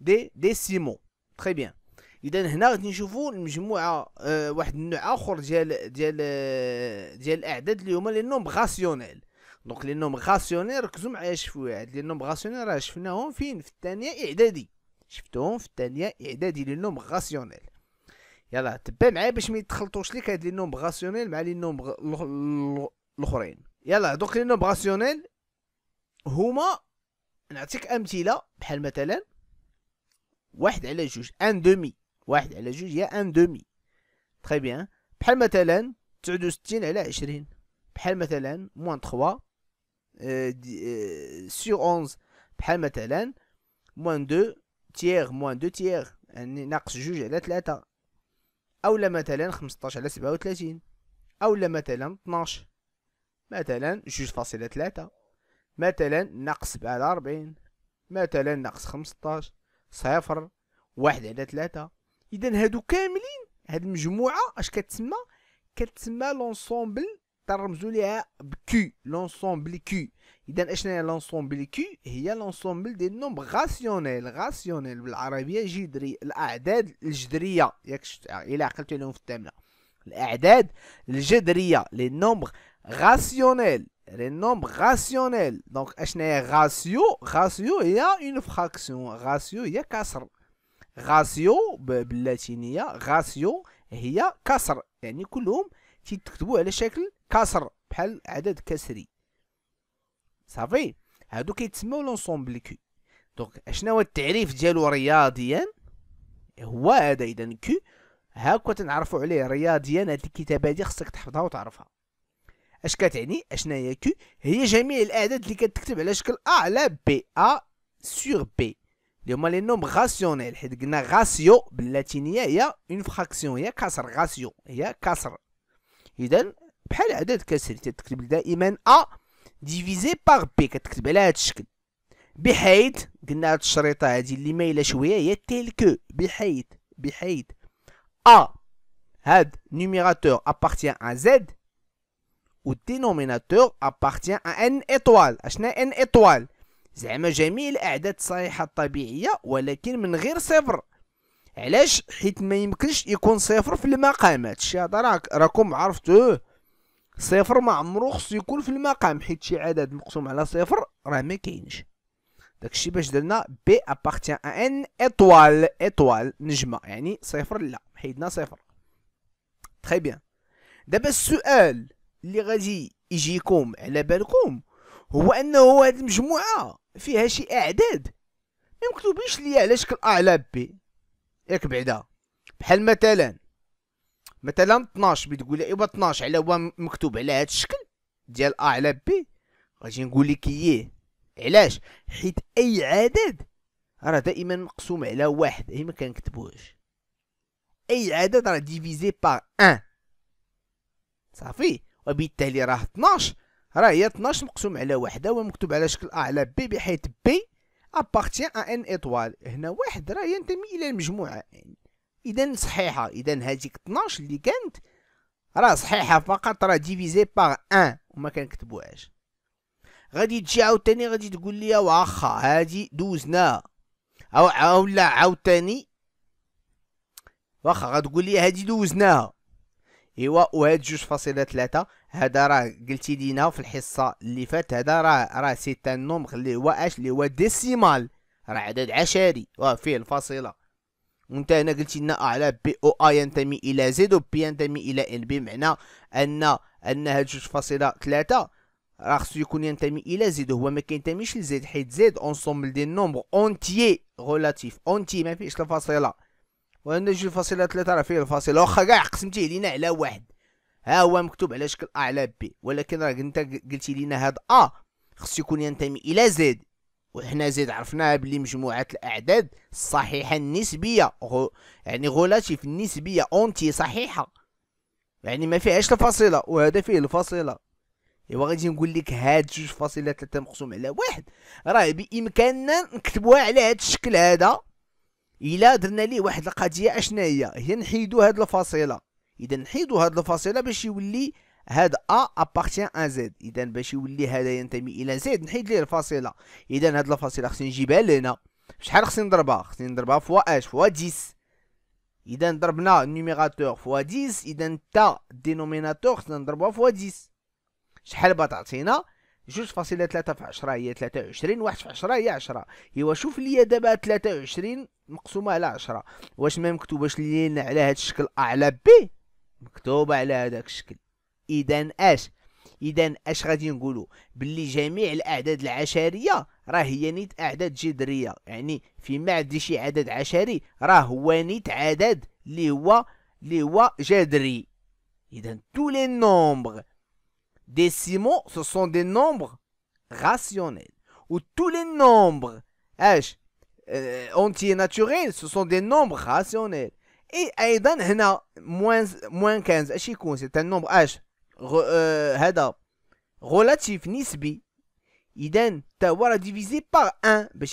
دي ديسيمو تري بيان اذا هنا غادي نشوفوا المجموعه آه واحد النوع اخر ديال ديال ديال الاعداد اللي هما لي نوم غاسيونيل دونك لي نوم غاسيونيل ركزوا معايا شويه هاد لي نوم غاسيونيل راه شفناهم فين في الثانيه اعدادي شفتوهم في الثانيه اعدادي لي نوم غاسيونيل يلا تبع معايا باش ما يتخلطوش لك هاد لي نوم غاسيونيل مع لي نوم الاخرين يلا دونك لي نوم غاسيونيل هما نعطيك امثله بحال مثلا واحد على جوج ان دومي واحد على جوج هي ان دومي تخي بيان بحال مثلا تسعود وستين على عشرين بحال مثلا موان تخوا سيغ اونز بحال مثلا موان دو تيغ موان دو تيغ يعني ناقص جوج على ثلاثة أولا مثلا خمسطاش على سبعة وثلاثين أولا مثلا طناش مثلا جوج فاصلة ثلاثة مثلا ناقص سبعة على ربعين مثلا ناقص خمسطاش صفر واحد على ثلاثة اذا هادو كاملين هاد المجموعه اش كتسمى كتسمى لونسومبل ترمزو ليها بكي لونسومبل كي اذا اشنا هي لونسومبل كي هي لونسومبل ديال نومبر غاسيونيل غاسيونيل بالعربيه جذري الاعداد الجذريه ياك شفت الا عقلتو عليهم في الثامنه الاعداد الجذريه لي نومبر rationnel les nombres rationnels donc اشناهي ratio ratio هي une fraction ratio هي كسر ratio باللاتينيه ratio هي كسر يعني كلهم تيتكتبوا على شكل كسر بحال عدد كسري صافي هادو كيتسموا لونسومبل كي دونك اشنا هو التعريف ديالو رياضيا هو هذا اذا كي هاكا تنعرفوا عليه رياضيا هاد الكتابه هادي خصك تحفظها وتعرفها اش كتعني اشنا هي كيو هي جميع الاعداد اللي كتكتب على شكل ا على بي ا سور بي اللي هما لي نوم غاسيونيل حيت قلنا غاسيو باللاتينيه هي اون فراكسيون هي كسر غاسيو هي كسر اذا بحال عدد كسري تكتب دائما ا ديفيزي بار بي كتكتب على هذا الشكل بحيث قلنا هاد الشريطه هادي اللي مايله شويه هي تيلكو بحيث بحيث ا هاد نيميراتور ابارتيان ا زد والدينوميناتور ابارتيان ان ايطوال اشنا ان ايطوال زعما جميع الاعداد الصحيحه الطبيعيه ولكن من غير صفر علاش حيت ما يمكنش يكون صفر في المقامات شي هذا راك راكم عرفتوه صفر ما عمرو خصو يكون في المقام حيت شي عدد مقسوم على صفر راه ما كاينش داكشي باش درنا بي ابارتيان ان ايطوال ايطوال نجمه يعني صفر لا حيدنا صفر تري بيان دابا السؤال اللي غادي يجيكم على بالكم هو انه هذه المجموعه فيها شي اعداد ما مكتوبينش ليا على شكل ا على بي ياك بعدا بحال مثلا مثلا 12 بتقول لي ايوا 12 على هو مكتوب على هذا الشكل ديال ا على بي غادي نقول لك ايه علاش حيت اي عدد راه دائما مقسوم على واحد اي ما كنكتبوهش اي عدد راه ديفيزي بار 1 صافي وبالتالي راه 12 راه هي 12 مقسوم على وحده ومكتوب على شكل ا على بي بحيث بي ابارتيان ا ان ايطوال هنا واحد راه ينتمي الى المجموعه يعني اذا صحيحه اذا هذيك 12 اللي كانت راه صحيحه فقط راه ديفيزي بار 1 وما كنكتبوهاش غادي تجي عاوتاني غادي تقول لي واخا هادي دوزنا او لا عاوتاني واخا غتقول لي هادي دوزناها ايوا وهاد جوج فاصلة ثلاثة هذا راه قلتي لينا في الحصة اللي فات هذا راه راه سي ان نومبغ اللي هو اش اللي هو ديسيمال راه عدد عشري واه فيه الفاصلة وانت هنا قلتي لنا على بي او اي ينتمي الى زد و بي ينتمي الى ان بمعنى ان ان هاد جوج فاصلة ثلاثة راه خصو يكون ينتمي الى زد هو ما كينتميش لزد حيت زد اونسومبل دي نومبغ اونتيي غولاتيف اونتي ما فيهش الفاصلة ونجي الفاصلة ثلاثة راه فيه الفاصلة واخا كاع قسمتيه علينا على واحد ها هو مكتوب على شكل ا على بي ولكن راك انت قلتي لينا هاد ا خصو يكون ينتمي الى زد وحنا زيد عرفناها بلي مجموعة الأعداد الصحيحة النسبية غو يعني غولاتيف النسبية أونتي صحيحة يعني ما فيهاش الفاصلة وهذا فيه الفاصلة إوا غادي نقول لك هاد جوج فاصلة تلاتة مقسوم على واحد راه بإمكاننا نكتبوها على هاد الشكل هذا الا درنا ليه واحد القضيه اشنا هي هي نحيدو هاد الفاصله اذا نحيدو هاد الفاصله باش يولي هاد ا ابارتيان ان زد اذا باش يولي هذا ينتمي الى زد نحيد ليه الفاصله اذا هاد الفاصله خصني نجيبها لهنا شحال خصني نضربها خصني نضربها فوا اش فوا 10 اذا ضربنا النوميراتور فوا 10 اذا تا دينوميناتور خصنا نضربوها فوا 10 شحال تعطينا جوج فاصلة ثلاثة في عشرة هي ثلاثة وعشرين واحد في عشرة هي عشرة إيوا شوف ليا دابا ثلاثة وعشرين مقسومة على عشرة واش ما مكتوباش لينا على هاد الشكل أ على بي مكتوبة على هداك الشكل إذن أش إذن أش غادي نقولو بلي جميع الأعداد العشرية راه هي نيت أعداد جذرية يعني فيما عندي شي عدد عشري راه هو نيت عدد اللي هو اللي هو جذري إذن تو لي nombres Décimaux, ce sont des nombres rationnels. Ou tous les nombres entiers euh, naturels, ce sont des nombres rationnels. Et ايضا moins 15 c'est un nombre euh, relatif nisbi, اذا tu as divisé par 1 bah,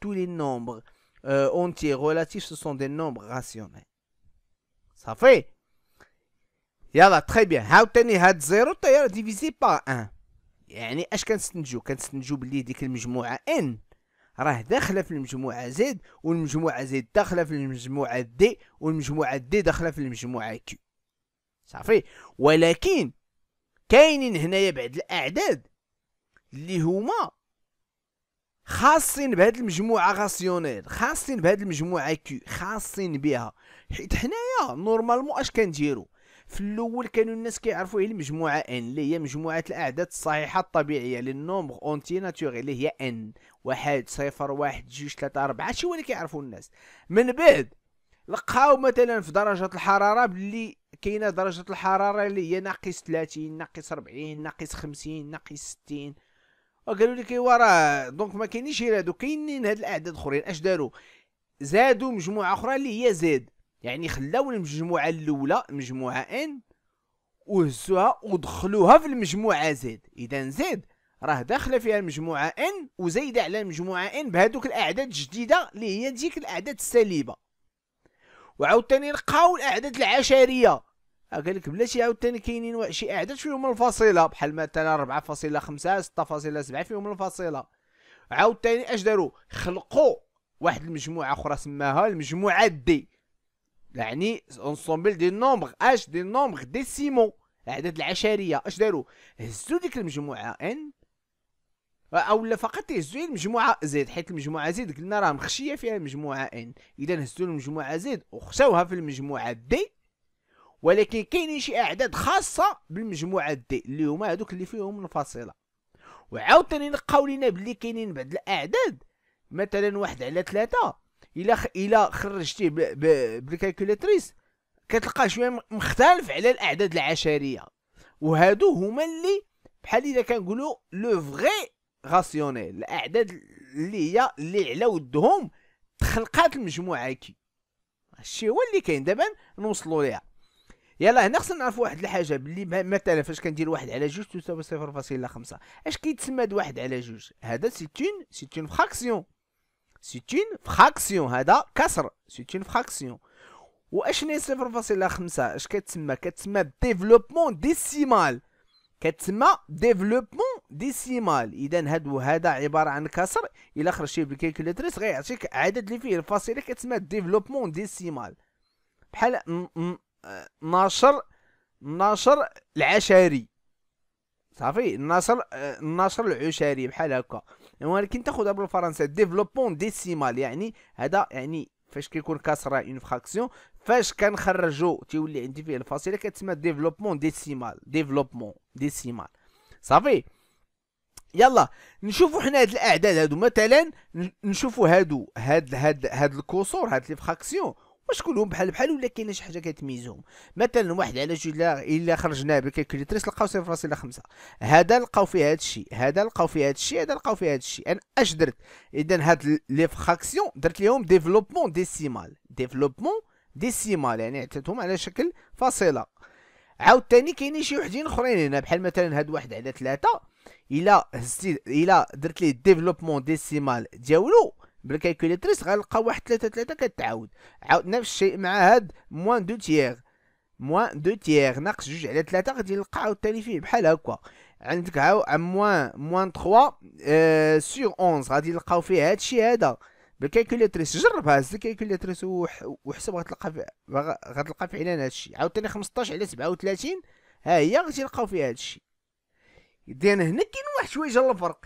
tous les nombres euh, entiers relatifs ce sont des nombres rationnels صافي يلا تخي بيان عاوتاني هاد زيرو تا طيب، ديفيزي با ان يعني اش كنستنتجو كنستنتجو بلي ديك المجموعه ان راه داخله في المجموعه زيد والمجموعه زيد داخله في المجموعه دي والمجموعه دي داخله في المجموعه كيو صافي ولكن كاينين هنايا بعد الاعداد اللي هما خاصين بهاد المجموعه غاسيونيل خاصين بهاد المجموعه كيو خاصين بها حيت حنايا نورمالمون اش كنديرو في الاول كانوا الناس كيعرفوا هي المجموعه ان اللي هي مجموعه الاعداد الصحيحه الطبيعيه لي اونتي ناتوري اللي هي ان واحد صفر واحد جوج ثلاثة أربعة هادشي هو اللي كيعرفوا الناس من بعد لقاو مثلا في درجة الحرارة باللي كاينة درجة الحرارة اللي هي ناقص 30 ناقص 40 ناقص 50 ناقص 60 وقالوا لك ايوا راه دونك ما كاينينش غير هادو كاينين هاد الاعداد اخرين اش داروا زادوا مجموعه اخرى اللي هي زيد يعني خلاو المجموعه الاولى مجموعه ان وهزوها ودخلوها في المجموعه زد اذا زد راه داخله فيها المجموعه ان وزايده على المجموعه ان بهذوك الاعداد الجديده اللي هي ديك الاعداد السليبه وعاوتاني لقاو الاعداد العشريه قال لك بلاتي عاوتاني كاينين شي اعداد فيهم الفصيله بحال مثلا 4.5 6.7 فيهم الفصيله عاوتاني اش داروا خلقوا واحد المجموعه اخرى سماها المجموعه دي يعني اونسومبل دي نومبر اش دي نومبر ديسيمو الاعداد العشريه اش داروا هزوا ديك المجموعه ان او لا فقط يهزوا المجموعه زيد حيت المجموعه زيد قلنا راه مخشيه فيها المجموعه ان اذا هزوا المجموعه زيد وخشوها في المجموعه دي ولكن كاينين شي اعداد خاصه بالمجموعه دي اللي هما هذوك اللي فيهم الفاصله وعاوتاني نقاو لينا بلي كاينين بعض الاعداد مثلا واحد على ثلاثة الا خ... الا خرجتيه ب... ب... بالكالكولاتريس كتلقاه شويه مختلف على الاعداد العشريه وهادو هما اللي بحال الا كنقولوا لو فغي راسيونيل الاعداد اللي هي اللي على ودهم تخلقات المجموعه كي هادشي هو اللي كاين دابا نوصلوا ليها يلا هنا خصنا نعرفوا واحد الحاجه باللي مثلا فاش كندير واحد على جوج تساوي صفر فاصله خمسة اش كيتسمى هاد واحد على جوج هذا سيتون سيتون فراكسيون سيتون فراكسيون هذا كسر سيتون فراكسيون واش ني صفر فاصله خمسة اش كتسمى كتسمى ديفلوبمون ديسيمال كتسمى ديفلوبمون ديسيمال اذا هادو هذا عباره عن كسر الا خرجتيه بالكالكولاتريس غيعطيك عدد اللي فيه الفاصله كتسمى ديفلوبمون ديسيمال بحال ناشر ناشر العشاري صافي ناشر ناشر العشاري بحال هكا ولكن تاخذها بالفرنسا ديفلوبون ديسيمال يعني هذا يعني فاش كيكون كسره اون فراكسيون فاش كنخرجو تيولي عندي فيه الفاصله كتسمى ديفلوبمون ديسيمال ديفلوبمون ديسيمال صافي يلا نشوفوا حنا هاد الاعداد هادو مثلا نشوفوا هادو هاد هاد هاد الكسور هاد لي فراكسيون واش كلهم بحال بحال ولا كاينه شي حاجه كتميزهم مثلا واحد على جوج لا الا خرجناه بالكالكوليتريس لقاو 0.5 هذا لقاو فيه هذا الشيء هذا لقاو فيه هذا الشيء هذا لقاو فيه هذا الشيء انا اش درت اذا هاد لي فراكسيون درت لهم ديفلوبمون ديسيمال ديفلوبمون ديسيمال يعني عطيتهم على شكل فاصله عاوتاني كاينين شي وحدين اخرين هنا بحال مثلا هاد واحد على ثلاثة الا هزتي الا درت ليه ديفلوبمون ديسيمال ديالو بالكالكوليتريس غنلقى واحد ثلاثة ثلاثة كتعاود عاود نفس الشيء مع هاد موان دو تيغ موان دو تيغ ناقص جوج على ثلاثة غادي نلقى عاوتاني فيه بحال هكا عندك عاو موان موان تخوا اه سيغ اونز غادي نلقاو فيه هادشي هذا بالكالكوليتريس جرب هاز الكالكوليتريس وحسب غتلقى في غتلقى فعلا هادشي عاوتاني خمسطاش على وثلاثين ها هي غادي نلقاو فيها هادشي اذا هنا كاين واحد شويه الفرق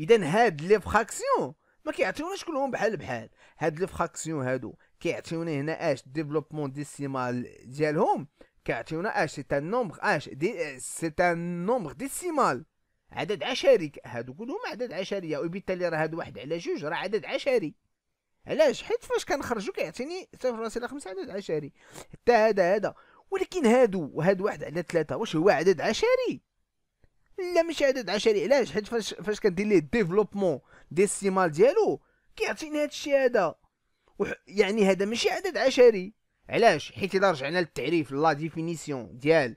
اذا هاد لي فراكسيون ما كيعطيوناش كلهم بحال بحال هاد لي فراكسيون هادو كيعطيونا هنا اش ديفلوبمون ديسيمال ديالهم كيعطيونا اش سي ان نومبر اش دي سي ان نومبر ديسيمال عدد عشري هادو كلهم عدد عشري وبالتالي راه هاد واحد على جوج راه عدد عشري علاش حيت فاش كنخرجو كيعطيني 0.5 عدد عشري حتى هذا هذا ولكن هادو وهاد واحد على ثلاثة واش هو عدد عشري لا ماشي عدد عشري علاش حيت فاش فاش كدير ليه ديفلوبمون ديسيمال ديالو كيعطيني هذا الشيء هذا يعني هذا ماشي عدد عشري علاش حيت الا رجعنا للتعريف لا ديفينيسيون ديال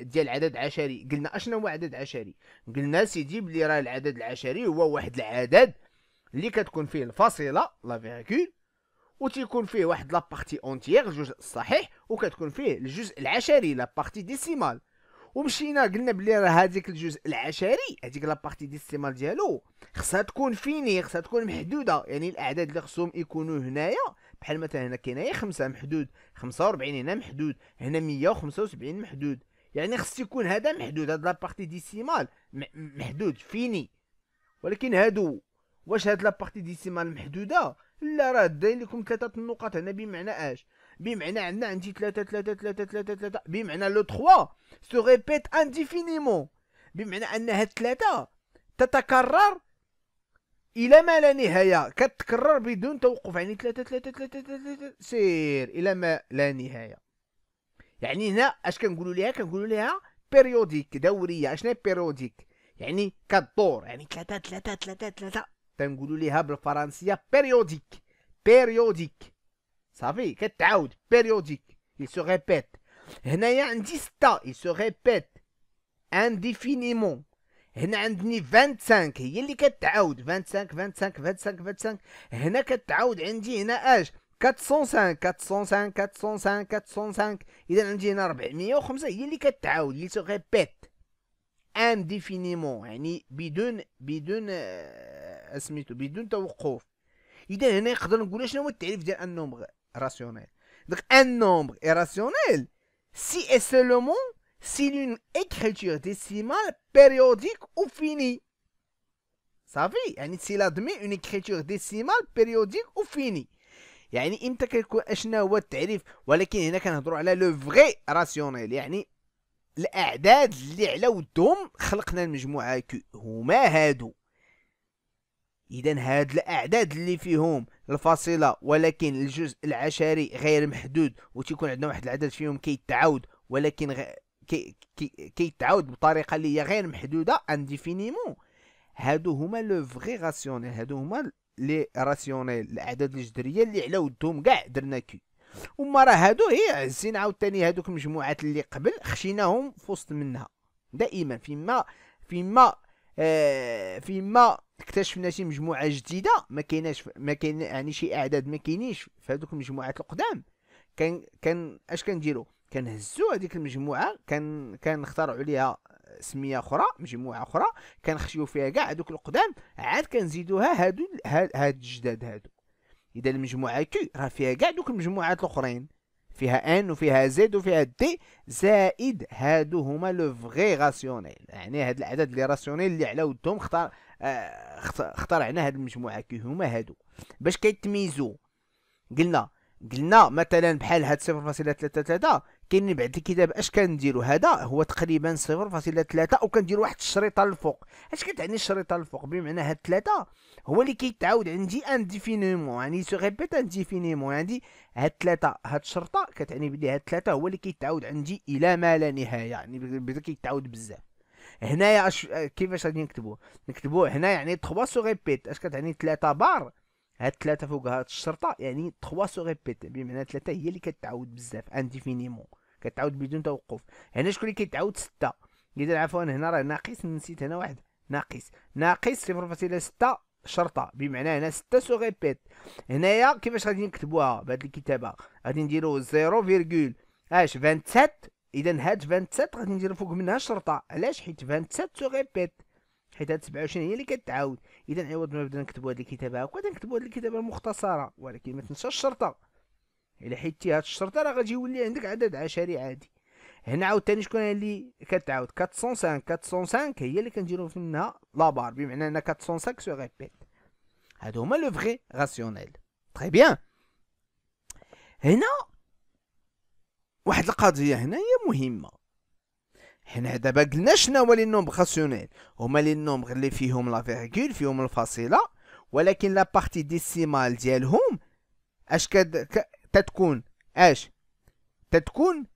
ديال عدد عشري قلنا اشنو هو عدد عشري قلنا سيدي بلي راه العدد العشري هو واحد العدد اللي كتكون فيه الفاصله لا و وتيكون فيه واحد لابارتي اونتيير الجزء الصحيح وكتكون فيه الجزء العشري لابارتي ديسيمال ومشينا قلنا بلي راه هذيك الجزء العشري هذيك لابارتي ديال السيمال ديالو خصها تكون فيني خصها تكون محدوده يعني الاعداد اللي خصهم يكونوا هنايا بحال مثلا هنا كاين هي 5 محدود 45 هنا محدود هنا 175 محدود يعني خص يكون هذا محدود هاد لابارتي ديسيمال محدود فيني ولكن هادو واش هاد لابارتي ديسيمال محدوده لا راه داير لكم ثلاثه النقط هنا بمعنى اش بمعنى عندنا عندي ثلاثه ثلاثه ثلاثه ثلاثه ثلاثه بمعنى لو 3 سو ريبيت انديفينيمون بمعنى ان هاد ثلاثه تتكرر الى ما لا نهايه كتكرر بدون توقف يعني ثلاثه ثلاثه ثلاثه ثلاثه سير الى ما لا نهايه يعني هنا اش كنقولوا ليها كنقولوا ليها بيريوديك دوريه اشنو بيريوديك يعني كدور يعني ثلاثه ثلاثه ثلاثه ثلاثه تنقولوا بالفرنسيه périodique périodique صافي كتعاود périodique il se répète هنايا عندي 6 il se répète indéfiniment هنا عندني 25 هي اللي كتعاود 25 25 25 25 هنا كتعاود عندي هنا اج 405 405 405 405 اذا عندي هنا 405 هي اللي كتعاود Il se répète. انديفينيمون يعني بدون بدون آه، اسميتو بدون توقف اذا هنا نقدر نقول شنو هو التعريف ديال ان نومبر راسيونيل دونك ان نومبر اي راسيونيل سي اي سولومون سي لون اكريتور ديسيمال بيريوديك او فيني صافي يعني لا دمي اون اكريتور ديسيمال بيريوديك او فيني يعني امتى كيكون اشنا هو التعريف ولكن هنا كنهضروا على لو فغي راسيونيل يعني الاعداد اللي على ودهم خلقنا المجموعه كو هما هادو اذا هاد الاعداد اللي فيهم الفاصله ولكن الجزء العشري غير محدود وتيكون عندنا واحد العدد فيهم كيتعاود ولكن غ... كي... كي... كيتعاود بطريقه اللي هي غير محدوده انديفينيمون هادو هما لو فغي راسيونيل هادو هما لي راسيونيل الاعداد الجذريه اللي على ودهم كاع درنا كي وما راه هادو هي إيه، عزين عاوتاني هادوك المجموعات اللي قبل خشيناهم في وسط منها دائما فيما فيما آه فيما اكتشفنا شي مجموعه جديده ما كايناش ما كاين يعني شي اعداد ما كاينينش في هذوك المجموعات القدام كان كان اش كنديرو كنهزو هذيك المجموعه كان كنختاروا عليها سميه اخرى مجموعه اخرى كنخشيو فيها كاع هذوك القدام عاد كنزيدوها هادو هاد الجداد هادو اذا المجموعه كي راه فيها كاع دوك المجموعات الاخرين فيها ان وفيها زد وفيها دي زائد هادو هما لو فغي راسيونيل يعني هاد العدد لي راسيونيل اللي على ودهم اختار اه اخترعنا هاد المجموعه كي هما هادو باش كيتميزو قلنا قلنا مثلا بحال هاد 0.33 كاين بعد كده باش كنديرو هذا هو تقريبا 0.3 او واحد الشريطه للفوق اش كتعني الشريطه للفوق بمعنى هاد ثلاثه هو اللي كيتعاود عندي انديفينيمون يعني سو ريبيت انديفينيمون عندي هاد ثلاثه هاد الشرطه كتعني بلي هاد ثلاثه هو اللي كيتعاود عندي الى ما لا نهايه يعني بدا كيتعاود بزاف هنايا أش... كيفاش غادي نكتبوه نكتبوه هنا يعني 3 سو ريبيت اش كتعني 3 بار هاد ثلاثة فوق هاد الشرطة يعني تخوا سو ريبيت بمعنى ثلاثة هي اللي كتعاود بزاف انديفينيمون كتعاود بدون توقف هنا شكون اللي كيتعاود ستة اذا عفوا هنا راه ناقص نسيت هنا واحد ناقص ناقص صفر فاصلة ستة شرطه بمعنى هنا 6 سو ريبيت هنايا كيفاش غادي نكتبوها بهاد الكتابه غادي نديرو زيرو 0, اش 27 اذا هاد 27 غادي نديرو فوق منها شرطه علاش حيت 27 سو ريبيت حيت هاد 27 هي اللي كتعاود اذا عوض ما نبدا نكتبوا هاد الكتابه هكا نكتبوا هاد الكتابه المختصره ولكن ما تنساش الشرطه الا حيدتي هاد الشرطه راه غادي يولي عندك عدد عشري عادي هنا عاوتاني شكون هي اللي كتعاود 405 405 هي اللي كنديروا منها لابار بمعنى ان 405 سو ريبيت هادو هما لو فري راسيونيل تري بيان هنا واحد القضيه هنا هي مهمه حنا دابا قلنا شنو هو لي نومبر راسيونيل هما لي نومبر اللي فيهم لا فيرغول فيهم الفاصله ولكن لا بارتي ديسيمال ديالهم اش كد ك... تتكون اش تتكون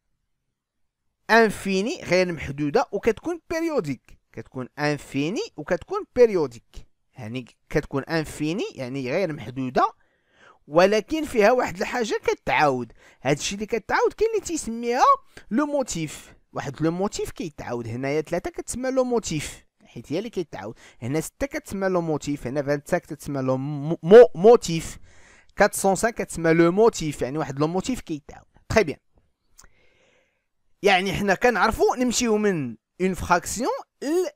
انفيني غير محدوده وكتكون بيريوديك كتكون انفيني وكتكون بيريوديك يعني كتكون انفيني يعني غير محدوده ولكن فيها واحد الحاجه كتعاود هادشي اللي كتعاود كاين اللي تيسميها لو موتيف واحد لو موتيف كيتعاود هنايا ثلاثه كتسمى لو موتيف حيت هي اللي كيتعاود هنا سته كتسمى لو موتيف هنا 25 كتسمى لو مو موتيف 405 كتسمى لو موتيف يعني واحد لو موتيف كيتعاود تخي بيان يعني حنا كنعرفو نمشيو من اون فراكسيون ل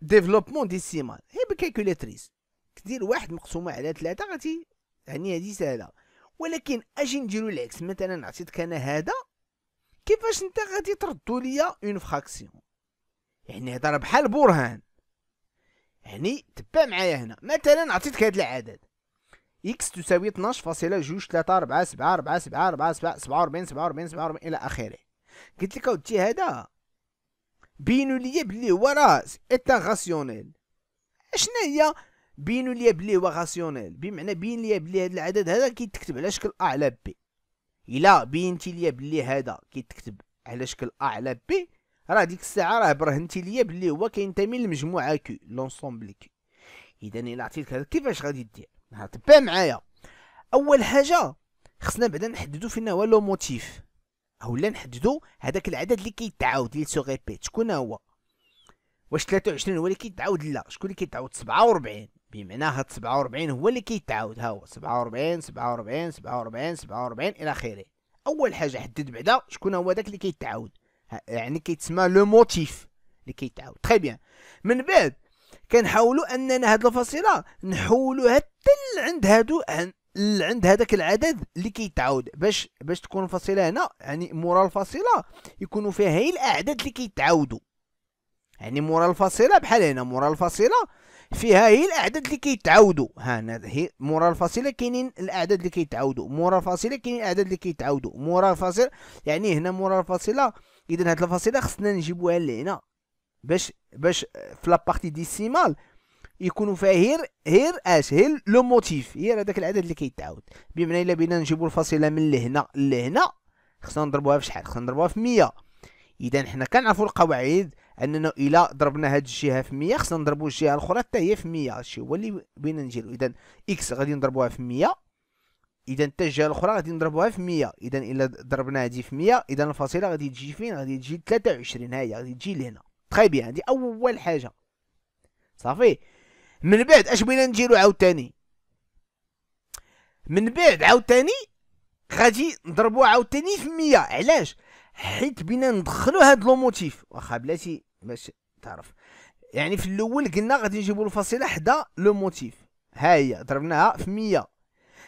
ديفلوبمون ديسيمال هي بالكالكولاتريس كدير واحد مقسومه على ثلاثه غادي يعني هادي سهله ولكن اجي نديرو العكس مثلا عطيتك انا هذا كيفاش انت غادي تردوا ليا اون فراكسيون يعني هضر بحال برهان يعني تبع معايا هنا مثلا عطيتك هذا العدد اكس تساوي 12 فاصلة جوج ثلاثة أربعة سبعة أربعة سبعة أربعة سبعة سبعة وربعين سبعة وربعين سبعة وربعين إلى آخره قلت لك أودي هذا بينو لي بلي هو راه إتا غاسيونيل شنو هي بينو لي بلي هو غاسيونيل بمعنى بين لي بلي هذا العدد هذا كيتكتب على شكل أ على بي الا بينتي ليا بلي هذا كيتكتب على شكل ا على بي راه ديك الساعه راه برهنتي ليا بلي هو كينتمي للمجموعه كي لونسومبل كي اذا الا عطيتك هذا كيفاش غادي دير تبع معايا اول حاجه خصنا بعدا نحددو فين هو لو موتيف اولا نحددو هذاك العدد اللي كيتعاود اللي سو ريبيت شكون هو واش 23 هو اللي كيتعاود لا شكون اللي كيتعاود 47 بمعناها 47 هو اللي كيتعاود ها هو 47 47 47 47 الى اخره اول حاجه حدد بعدا شكون هو داك اللي كيتعاود يعني كيتسمى لو موتيف اللي كيتعاود تري بيان من بعد كنحاولوا اننا هاد الفصيله نحولوها حتى عند هادو عند هذاك العدد اللي كيتعاود باش باش تكون الفصيله هنا يعني مورا الفصيله يكونوا فيها هي الاعداد اللي كيتعاودوا يعني مورا الفصيله بحال هنا مورا الفصيله فيها هي الاعداد اللي كيتعاودوا ها هي مورا الفاصله كاينين الاعداد اللي كيتعاودوا مورا الفاصله كاينين الاعداد اللي كيتعاودوا مورا الفاصله يعني هنا مورا الفاصله اذا هاد الفاصله خصنا نجيبوها لهنا باش باش في لابارتي ديسيمال يكونوا فيها هير هير اش هير لو موتيف هي هذاك العدد اللي كيتعاود بمعنى الا بغينا نجيبوا الفاصله من لهنا لهنا خصنا نضربوها في شحال خصنا نضربوها في 100 اذا حنا كنعرفوا القواعد اننا الى ضربنا هاد الجهه في 100 خصنا نضربوا الجهه الاخرى حتى هي في 100 هادشي هو اللي بغينا نديرو اذا اكس غادي نضربوها في 100 اذا حتى الجهه الاخرى غادي نضربوها في 100 اذا الا ضربنا هذه في 100 اذا الفاصله غادي تجي فين غادي تجي 23 ها هي غادي تجي لهنا تخي بيان هذه اول حاجه صافي من بعد اش بغينا نديرو عاوتاني من بعد عاوتاني غادي نضربوها عاوتاني في 100 علاش حيت بينا ندخلوا هاد لو موتيف واخا بلاتي باش تعرف يعني في الاول قلنا غادي نجيبوا الفاصله حدا لو موتيف ها هي ضربناها في 100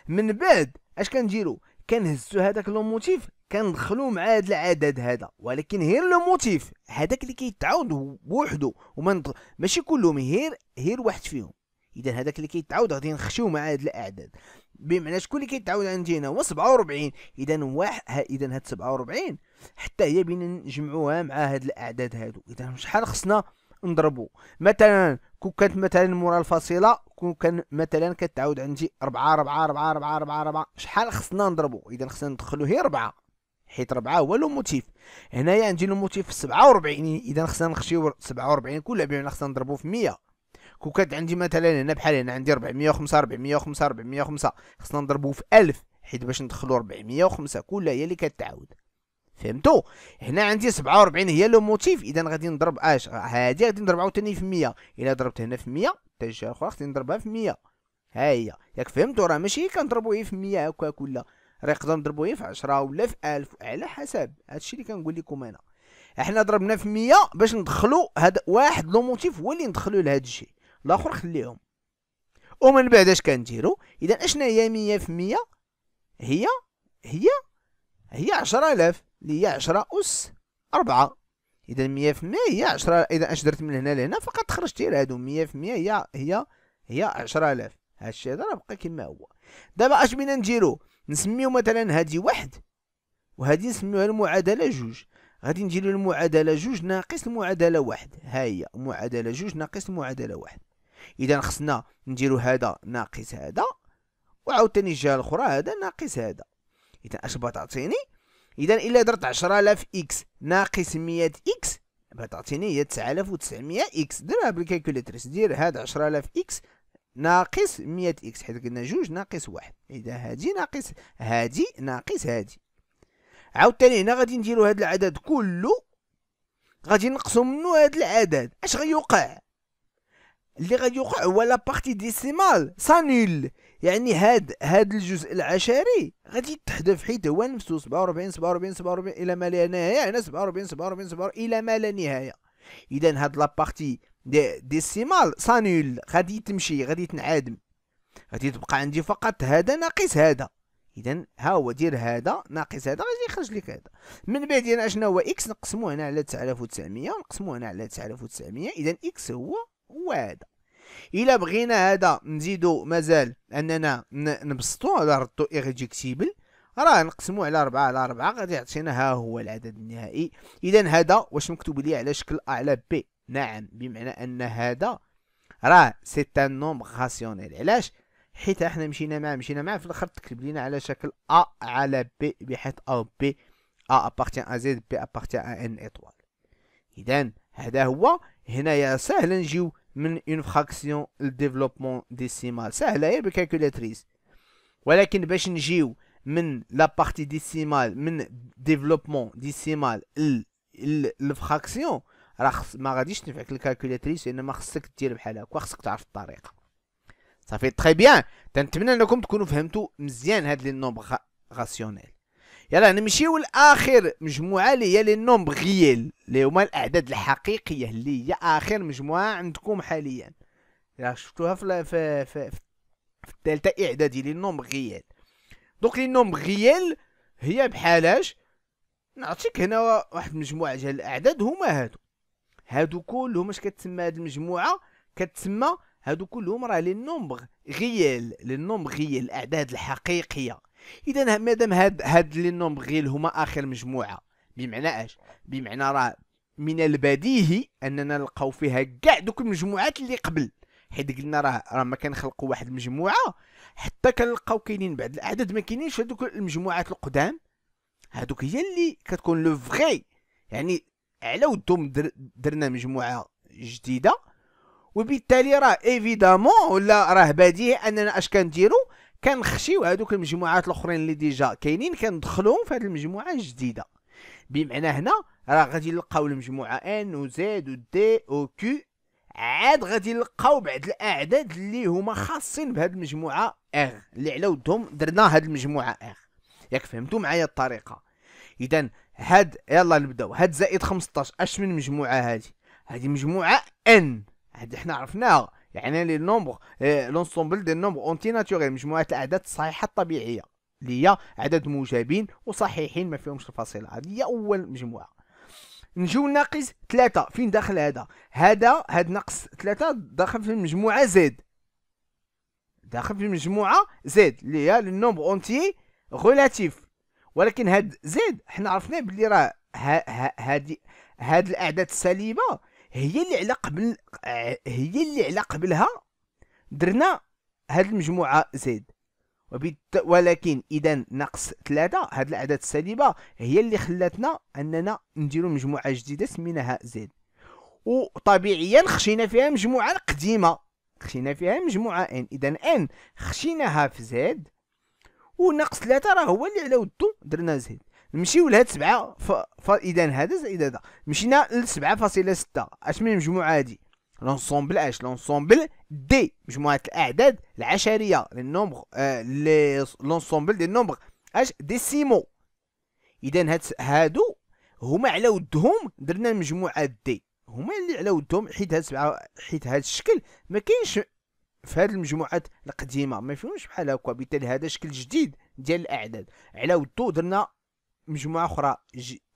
من بعد اش كنديروا كنهزوا هذاك لو موتيف كندخلوا مع هاد العدد هذا ولكن غير لو موتيف هذاك اللي كيتعاود بوحدو وما ماشي كلهم غير غير واحد فيهم اذا هذاك اللي كيتعاود غادي نخشيو مع هاد الاعداد بمعنى شكون اللي كيتعاود عندي هنا هو 47 اذا واحد اذا هاد 47 حتى هي بين نجمعوها مع هاد الاعداد هادو اذا شحال خصنا نضربو مثلا كون كانت مثلا مورا الفاصله كون كان مثلا كتعاود عندي 4 4 4 4 4 4 شحال خصنا نضربو اذا خصنا ندخلو هي 4 حيت 4 هو لو موتيف هنايا عندي لو موتيف 47 اذا خصنا نخشيو 47 كلها بمعنى خصنا نضربو في 100 كون كانت عندي مثلا هنا بحال هنا عندي 405 405 405 خصنا نضربو في 1000 حيت باش ندخلو 405 كلها هي اللي كتعاود فهمتو هنا عندي 47 هي لو موتيف اذا غادي نضرب اش هادي غادي نضرب عاوتاني في 100 الا ضربت هنا في 100 حتى الجهه الاخرى خصني نضربها في 100 ها هي ياك فهمتو راه ماشي كنضربو غير في 100 هكا كلها راه يقدر نضربو غير في 10 ولا في 1000 على حسب هادشي اللي كنقول لكم انا احنا ضربنا في 100 باش ندخلو هذا واحد لو موتيف هو اللي ندخلو لهذا الشيء الاخر خليهم ومن بعد اش كنديرو اذا اشنا هي 100% هي هي هي 10000 اللي هي 10 اس 4 اذا 100% هي 10 اذا اش درت من هنا لهنا فقط خرجت غير هادو 100% هي هي هي 10000 الاف الشيء هذا راه بقى كما هو دابا اش بينا نديرو نسميو مثلا هادي واحد وهادي نسميوها المعادله جوج غادي نديرو المعادله جوج ناقص المعادله واحد ها هي معادله جوج ناقص المعادله واحد اذا خصنا نديرو هذا ناقص هذا وعاوتاني الجهه الاخرى هذا ناقص هذا اذا اش بتعطيني اذا الا درت 10000 اكس ناقص 100 اكس بتعطيني هي 9900 اكس ديرها بالكالكوليتريس دير هاد 10000 اكس ناقص 100 اكس حيت قلنا جوج ناقص واحد اذا هادي ناقص هادي ناقص هادي عاوتاني هنا غادي نديرو هاد العدد كله غادي نقصو منو هاد العدد اش غيوقع اللي غادي يوقع هو لا بارتي ديسيمال سا يعني هاد هاد الجزء العشري غادي يتحذف حيت هو نفسه 47 47 47 الى ما لا نهايه يعني 47 47 47 الى ما لا نهايه اذا هاد لا بارتي دي ديسيمال سا غادي تمشي غادي تنعدم غادي تبقى عندي فقط هذا ناقص هذا اذا ها هو دير هذا ناقص هذا غادي يخرج لك هذا من بعد هنا شنو هو اكس نقسموه هنا على 9900 نقسموه هنا على 9900 اذا اكس هو هو هذا الا بغينا هذا نزيدو مازال اننا نبسطو على ردو ايرجيكتيبل راه نقسمو على ربعة على ربعة غادي يعطينا ها هو العدد النهائي اذا هذا واش مكتوب لي على شكل ا على بي نعم بمعنى ان هذا راه سي تان نومبر راسيونيل علاش حيت احنا مشينا معاه مشينا معاه في الاخر تكتب لينا على شكل ا على بي بحيث او بي ا ابارتيان ا زد بي ابارتيان ا ان اطوال اذا هذا هو هنايا سهله نجيو من اون فراكسيون لديفلوبمون ديسيمال ساهله هي بالكالكولاتريس ولكن باش نجيو من لا بارتي ديسيمال من ديفلوبمون ديسيمال للفراكسيون راه ما غاديش تنفعك الكالكولاتريس انما خصك دير بحال هكا خصك تعرف الطريقه صافي تري بيان تنتمنى انكم تكونوا فهمتوا مزيان هاد لي نومبر راسيونيل يلا نمشيو لاخر مجموعه اللي هي لي نومبر غييل اللي هما الاعداد الحقيقيه اللي هي اخر مجموعه عندكم حاليا يا شفتوها في في في, في الدلتا اعدادي لي نومبر غييل دوك لي نومبر غييل هي بحالاش نعطيك هنا واحد المجموعه ديال الاعداد هما هادو هادو كلهم اش كتسمى هاد المجموعه كتسمى هادو كلهم راه لي نومبر غييل لي نومبر غييل الاعداد الحقيقيه اذا مادام هاد هاد لي نومبغيل هما اخر مجموعه بمعنى اش بمعنى راه من البديهي اننا نلقاو فيها كاع دوك المجموعات اللي قبل حيت قلنا راه راه ما كنخلقوا واحد المجموعه حتى كنلقاو كاينين بعض الاعداد ما كاينينش هذوك المجموعات القدام هذوك هي اللي كتكون لو فغي يعني على ودهم در درنا مجموعه جديده وبالتالي راه ايفيدامون ولا راه بديهي اننا اش كنديروا كنخشيو هذوك المجموعات الاخرين اللي ديجا كاينين كندخلوهم في هذه المجموعه الجديده بمعنى هنا راه غادي نلقاو المجموعه ان و زد و دي و كيو عاد غادي نلقاو بعض الاعداد اللي هما خاصين بهاد المجموعه اغ اللي على ودهم درنا هاد المجموعه اغ ياك فهمتوا معايا الطريقه اذا هاد يلا نبداو هاد زائد 15 اش من مجموعه هادي هادي مجموعه ان هادي حنا عرفناها يعني لي نومبر آه، لونسومبل ديال نومبر اونتي ناتوريل مجموعه الاعداد الصحيحه الطبيعيه اللي هي عدد موجبين وصحيحين ما فيهمش الفاصله هذه هي اول مجموعه نجيو ناقص ثلاثة فين داخل هذا هذا هاد ناقص ثلاثة داخل في المجموعة زد داخل في المجموعة زد اللي هي النومبر اونتي غولاتيف ولكن هاد زد حنا عرفنا بلي راه هادي هاد الاعداد السالبة هي اللي على قبل هي اللي على قبلها درنا هاد المجموعه زيد وبت... ولكن اذا ناقص ثلاثة هاد الاعداد السالبه هي اللي خلاتنا اننا نديرو مجموعه جديده سميناها زيد وطبيعيا خشينا فيها مجموعه القديمه خشينا فيها مجموعه ان اذا ان خشيناها في زيد وناقص ثلاثة راه هو اللي على ودو درنا زيد نمشيو لهاد سبعة ف... فاذا هذا زائد هذا مشينا لسبعة فاصلة ستة اش من المجموعة هادي لونسومبل اش لونسومبل دي مجموعة الاعداد العشرية للنومبغ آه لونسومبل ديال النومبغ اش ديسيمو اذا هاد هادو هما على ودهم درنا المجموعة دي هما اللي على ودهم حيت هاد سبعة حيت هاد الشكل ما كاينش في هاد المجموعات القديمه ما فيهمش بحال هكا بالتالي هذا شكل جديد ديال الاعداد على ودو درنا مجموعه اخرى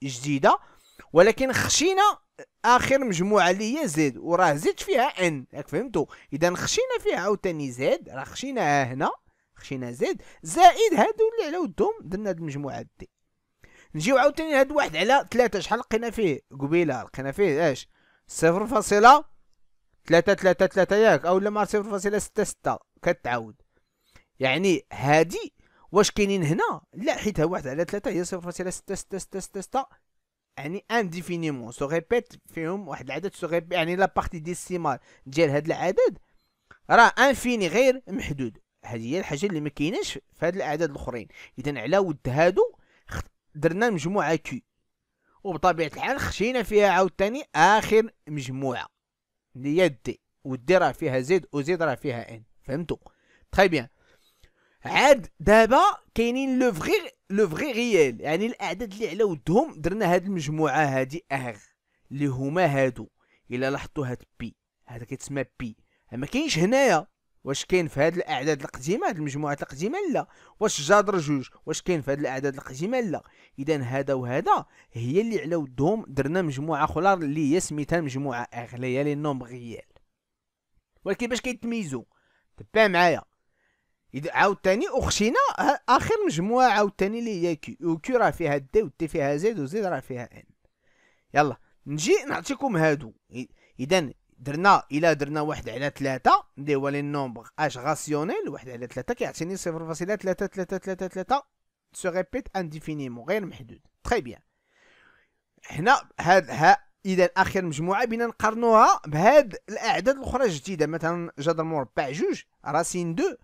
جديده ولكن خشينا اخر مجموعه اللي هي زد وراه زدت فيها ان ياك فهمتوا اذا خشينا فيها عاوتاني زد راه خشيناها هنا خشينا زد زائد هادو اللي على ودهم درنا هاد المجموعه دي نجيو عاوتاني هاد واحد على ثلاثة شحال لقينا فيه قبيله لقينا فيه اش صفر فاصله ثلاثة ثلاثة ثلاثة ياك او لا صفر فاصله ستة ستة كتعاود يعني هادي واش كاينين هنا لا حيت واحد على ثلاثة هي صفر فاصلة ستة ستة ستة ستة ستة يعني انديفينيمون سو ريبيت فيهم واحد العدد سو ريبيت يعني لا بارتي ديسيمال ديال هاد العدد راه انفيني غير محدود هذه هي الحاجه اللي ما كايناش في هاد الاعداد الاخرين اذا على ود هادو درنا مجموعه كي وبطبيعه الحال خشينا فيها عاوتاني اخر مجموعه اللي هي دي ودي راه فيها زيد وزيد راه فيها ان فهمتوا تخي بيان عاد دابا كاينين لو فغي لو فغي ريال يعني الاعداد اللي على ودهم درنا هاد المجموعه هادي اغ اللي هما هادو الا لاحظتوا هاد بي هذا كيتسمى بي ما كاينش هنايا واش كاين في هاد الاعداد القديمه هاد المجموعات القديمه لا واش جادر جوج واش كاين في هاد الاعداد القديمه لا اذا هذا وهذا هي اللي على ودهم درنا مجموعه اخرى اللي هي سميتها مجموعه اغليه لي نوم غيال ولكن باش كيتميزوا تبع معايا اذا عاوتاني اخشينا اخر مجموعه عاوتاني اللي هي كي كي راه فيها دي ودي فيها زيد وزيد راه فيها ان يلا نجي نعطيكم هادو اذا درنا الا درنا واحد على ثلاثة اللي هو لي نومبر اش غاسيونيل واحد على ثلاثة كيعطيني صفر فاصلة ثلاثة ثلاثة ثلاثة ثلاثة سو ريبيت انديفينيمون غير محدود تخي بيان هنا هاد ها اذا اخر مجموعه بينا نقارنوها بهاد الاعداد الاخرى الجديده مثلا جذر مربع جوج راسين دو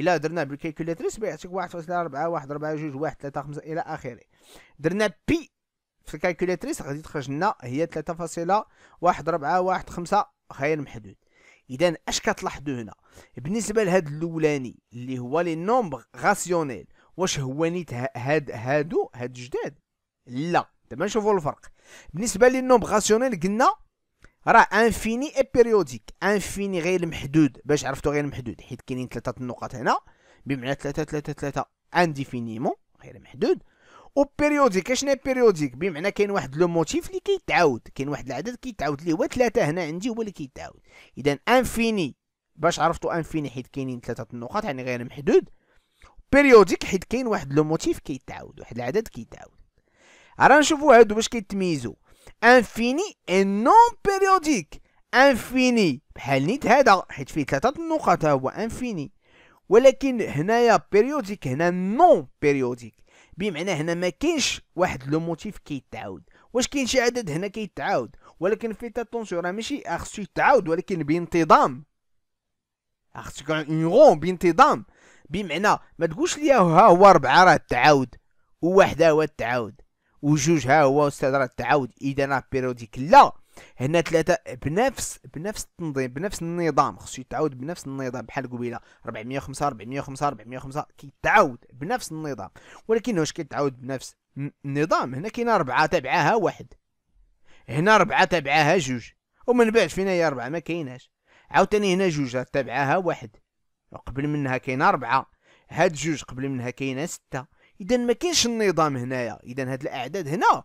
الا درنا بالكالكولاتريس بيعطيك واحد فاصلة ربعة واحد ربعة جوج واحد ثلاثة خمسة الى اخره درنا بي في الكالكولاتريس غادي تخرج لنا هي ثلاثة فاصلة واحد ربعة واحد خمسة غير محدود اذا اش كتلاحظوا هنا بالنسبه لهاد الاولاني اللي هو لي نومبر غاسيونيل واش هو نيت هاد هادو هاد جداد لا دابا نشوفوا الفرق بالنسبه لي نومبر غاسيونيل قلنا راه انفيني اي بيريوديك انفيني غير محدود باش عرفتو غير محدود حيت كاينين ثلاثه النقط هنا بمعنى ثلاثه ثلاثه ثلاثه انديفينيمون غير محدود و بيريوديك اشنا بيريوديك بمعنى كاين واحد لو موتيف اللي كيتعاود كاين واحد العدد كيتعاود اللي هو ثلاثه هنا عندي هو اللي كيتعاود اذا انفيني باش عرفتو انفيني حيت كاينين ثلاثه النقط يعني غير محدود بيريوديك حيت كاين واحد لو موتيف كيتعاود واحد العدد كيتعاود راه نشوفوا هادو باش كيتميزوا انفيني اي نون بيريوديك انفيني بحال نيت هذا حيت فيه ثلاثه النقط هو انفيني ولكن هنايا بيريوديك هنا نون بيريوديك بمعنى هنا ما كاينش واحد لو موتيف كيتعاود واش كاين شي عدد هنا كيتعاود ولكن في تاتونسيو راه ماشي خصو يتعاود ولكن بانتظام خصو يكون اون بانتظام بمعنى ما تقولش ليا ها هو ربعه راه تعاود وواحده هو تعاود وجوج ها هو استاذ راه تعاود اذا راه بيريوديك لا هنا ثلاثة بنفس بنفس التنظيم بنفس النظام خصو يتعاود بنفس النظام بحال قبيله 405 405 405 كيتعاود بنفس النظام ولكن واش كيتعاود بنفس النظام هنا كاين أربعة تبعها واحد هنا أربعة تبعها جوج ومن بعد فينا هي أربعة ما كايناش عاوتاني هنا جوج تبعها واحد وقبل منها كاين أربعة هاد جوج قبل منها كاينه ستة اذا ما كاينش النظام هنايا اذا هاد الاعداد هنا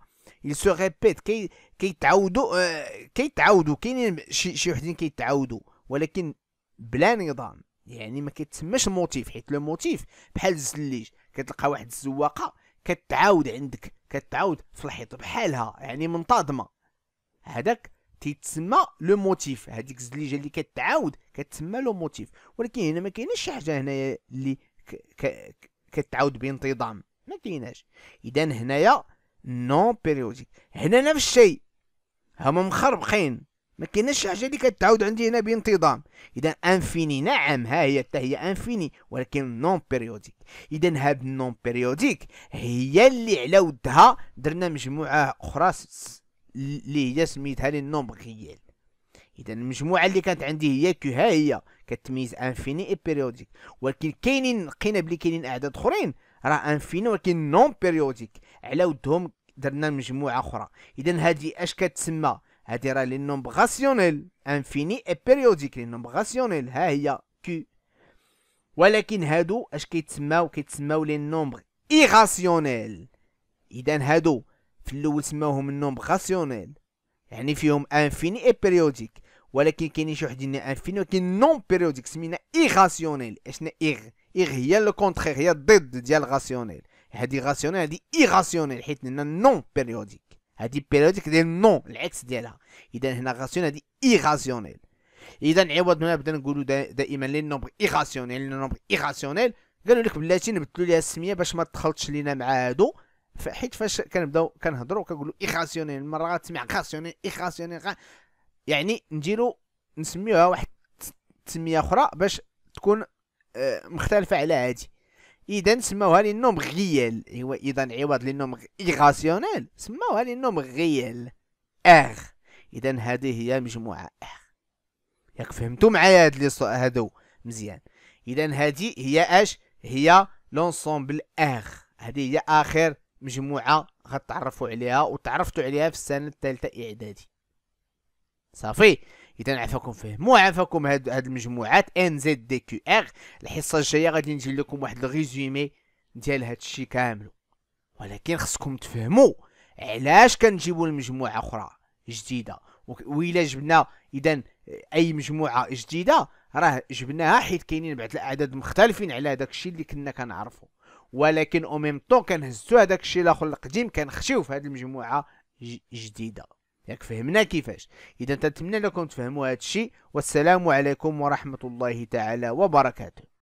il سو ريبيت كي كيتعاودوا آه، كيتعاودوا كاينين شي شي وحدين كيتعاودوا ولكن بلا نظام يعني ما كيتسماش موتيف حيت لو موتيف بحال الزليج كتلقى واحد الزواقه كتعاود عندك كتعاود في الحيط بحالها يعني منتظمه هذاك تيتسمى لو موتيف هذيك الزليجه اللي كتعاود كتسمى لو موتيف ولكن هنا ما كاينش شي حاجه هنايا اللي ك... ك... كتعاود بانتظام ما كايناش اذا هنايا نو بيريوديك هنا نفس الشيء هما مخربقين ما كايناش شي حاجه اللي كتعاود عندي هنا بانتظام اذا انفيني نعم ها هي حتى هي انفيني ولكن نون بيريوديك اذا هاد النون بيريوديك هي اللي على ودها درنا مجموعه اخرى اللي هي سميتها لي نومبغيال اذا المجموعه اللي كانت عندي هي كو ها هي كتميز انفيني اي بيريوديك ولكن كاينين لقينا بلي كاينين اعداد اخرين راه انفيني ولكن نون بيريوديك على ودهم درنا مجموعه اخرى اذا هذه اش كتسمى هذه راه لي نومبر غاسيونيل انفيني اي بيريوديك لي نومبر غاسيونيل ها هي كو ولكن هادو اش كيتسماو كيتسماو لي نومبر ايغاسيونيل اذا هادو في الاول سماوهم النومبر غاسيونيل يعني فيهم انفيني اي بيريوديك ولكن كاينين شي وحدين عارفين ولكن نون بيريوديك سمينا ايغاسيونيل اشنا ايغ ايغ هي لو كونتخيغ هي ضد ديال غاسيونيل هادي غاسيونيل هادي ايغاسيونيل حيت هنا نون بيريوديك هادي بيريوديك ديال نون العكس ديالها اذا هنا غاسيونيل هادي ايغاسيونيل اذا عوض ما بدا نقولوا دائما لي نومبر ايغاسيونيل لي نومبر ايغاسيونيل قالوا لك بلاتي نبدلوا ليها السميه باش ما تدخلتش لينا مع هادو حيت فاش كنبداو كنهضروا كنقولوا ايغاسيونيل مره تسمع غاسيونيل ايغاسيونيل يعني نديرو نسميوها واحد تسميه اخرى باش تكون آه، مختلفه على هادي اذا سماوها لي نوم غيال هو اذا عوض لي نوم ايغاسيونيل سماوها لي نوم غيال اغ اذا هذه هي مجموعه اغ ياك فهمتوا معايا هاد لي هادو مزيان اذا هذه هي اش هي لونسومبل اغ هذه هي اخر مجموعه غتعرفوا عليها وتعرفتوا عليها في السنه الثالثه اعدادي صافي اذا عفاكم فهموا عفاكم هاد, هاد المجموعات ان زد دي كيو ار الحصه الجايه غادي نجي لكم واحد الريزومي ديال هاد الشيء كامل ولكن خصكم تفهموا علاش كنجيبوا المجموعه اخرى جديده وإلا جبنا اذا اي مجموعه جديده راه جبناها حيت كاينين بعض الاعداد مختلفين على داك الشيء اللي كنا كنعرفو ولكن او ميم طون كنهزو هذاك الشيء الاخر القديم كنخشيو في هذه المجموعه جديده ياك فهمنا كيفاش اذا نتمنى لكم تفهموا هذا الشيء والسلام عليكم ورحمه الله تعالى وبركاته